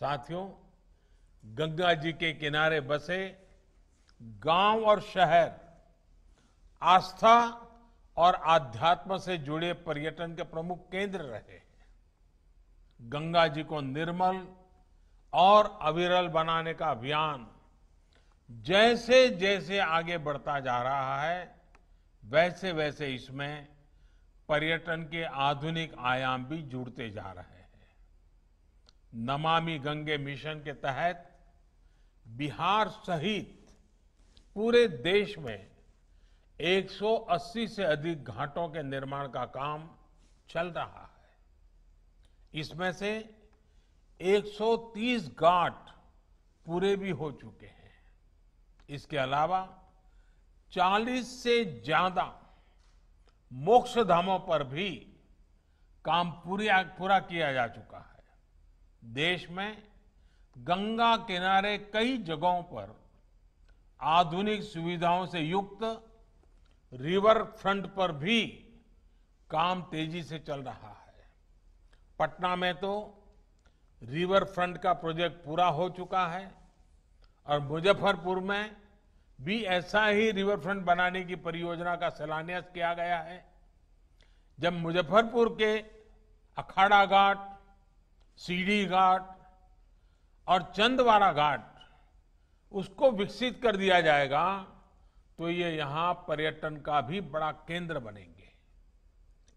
साथियों गंगा जी के किनारे बसे गांव और शहर आस्था और आध्यात्म से जुड़े पर्यटन के प्रमुख केंद्र रहे गंगा जी को निर्मल और अविरल बनाने का अभियान जैसे जैसे आगे बढ़ता जा रहा है वैसे वैसे इसमें पर्यटन के आधुनिक आयाम भी जुड़ते जा रहे हैं नमामि गंगे मिशन के तहत बिहार सहित पूरे देश में 180 से अधिक घाटों के निर्माण का काम चल रहा है इसमें से 130 घाट पूरे भी हो चुके हैं इसके अलावा 40 से ज्यादा मोक्ष धामों पर भी काम पूरा पूरा किया जा चुका है देश में गंगा किनारे कई जगहों पर आधुनिक सुविधाओं से युक्त रिवर फ्रंट पर भी काम तेजी से चल रहा है पटना में तो रिवर फ्रंट का प्रोजेक्ट पूरा हो चुका है और मुजफ्फरपुर में भी ऐसा ही रिवर फ्रंट बनाने की परियोजना का शिलान्यास किया गया है जब मुजफ्फरपुर के अखाड़ा घाट सीढ़ी घाट और चंदवारा घाट उसको विकसित कर दिया जाएगा तो ये यहां पर्यटन का भी बड़ा केंद्र बनेंगे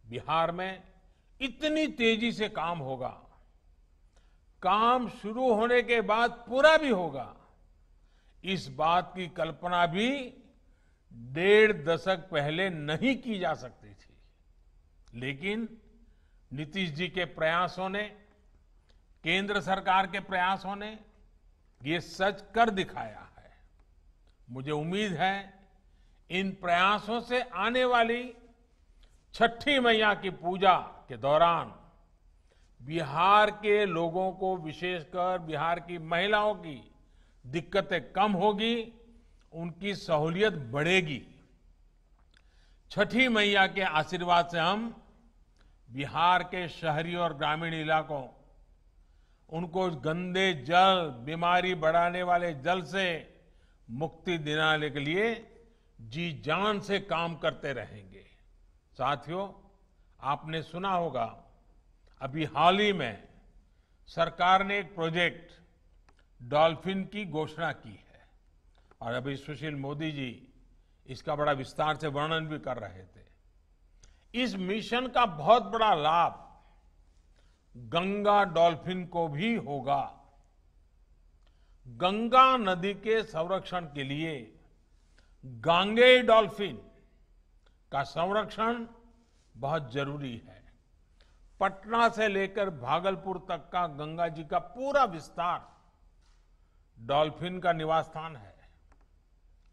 बिहार में इतनी तेजी से काम होगा काम शुरू होने के बाद पूरा भी होगा इस बात की कल्पना भी डेढ़ दशक पहले नहीं की जा सकती थी लेकिन नीतीश जी के प्रयासों ने केंद्र सरकार के प्रयासों ने ये सच कर दिखाया है मुझे उम्मीद है इन प्रयासों से आने वाली छठी मैया की पूजा के दौरान बिहार के लोगों को विशेषकर बिहार की महिलाओं की दिक्कतें कम होगी उनकी सहूलियत बढ़ेगी छठी मैया के आशीर्वाद से हम बिहार के शहरी और ग्रामीण इलाकों उनको गंदे जल बीमारी बढ़ाने वाले जल से मुक्ति दिलाने के लिए जी जान से काम करते रहेंगे साथियों आपने सुना होगा अभी हाल ही में सरकार ने एक प्रोजेक्ट डॉल्फिन की घोषणा की है और अभी सुशील मोदी जी इसका बड़ा विस्तार से वर्णन भी कर रहे थे इस मिशन का बहुत बड़ा लाभ गंगा डॉल्फिन को भी होगा गंगा नदी के संरक्षण के लिए गांगे डॉल्फिन का संरक्षण बहुत जरूरी है पटना से लेकर भागलपुर तक का गंगा जी का पूरा विस्तार डॉल्फिन का निवास स्थान है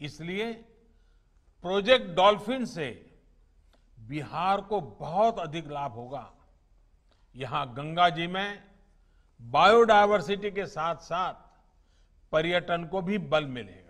इसलिए प्रोजेक्ट डॉल्फिन से बिहार को बहुत अधिक लाभ होगा यहां गंगा जी में बायोडायवर्सिटी के साथ साथ पर्यटन को भी बल मिलेगा